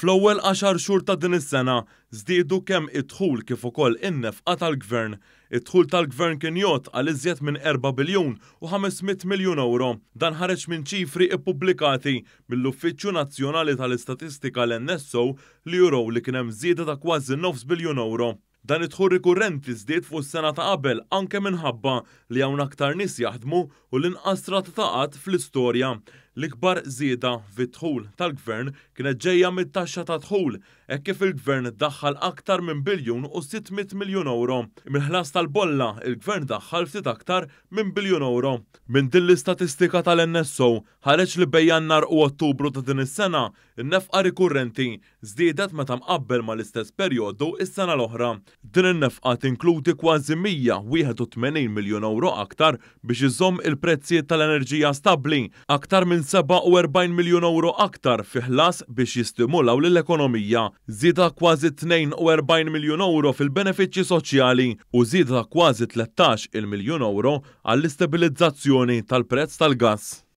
Fl-ewwel 10 xhur ta' din is-sena żdiedu kemm id-dħul kif ukoll in-nefqa tal-Gvern. Id-dħul tal-Gvern kien jgħod għal iżjed minn 4 biljun u 500 miljun euro. Dan ħareġ minn ċifri ippubblikati mill-Uffiċċju Nazzjonali tal-Istatistika l-NSO li juraw li kien hemm żieda ta' kważi 9 biljun euro. Dan id-dħul rikurrenti żdied fuq is-sena ta' qabel anke minħabba li hawn aktar nies jaħdmu u l-inqas ta' fl-istorja. L-ikbar zieda fit-tħul tal-gvern kienet ġejja mit-taxxa ta' tħul, hekk kif il-gvern daħħal aktar minn biljun u 600 miljun euro. Mill-ħlas tal-bolla, il-gvern daħħal ftit aktar minn biljun euro. Minn din l-istatistika tal-NSO ħareġ li bejjan nar u Ottubru ta' din is-sena, in-nefqa rikurrenti żdiedet meta mqabbel mal-istess perjodu is-sena l-oħra. Din in-nefqa tinkludi kważi 181 miljun euro aktar biex iżomm il-prezzijiet tal-enerġija stabbli aktar minn minn 47 miljon euro aktar fi ħlas biex jistimulaw l-ekonomija, zida kważi 42 miljon euro fil-benefiċċji soċjali u zida kważi 13 il miljon euro għall-istabilizzazzjoni tal-prezz tal-gas.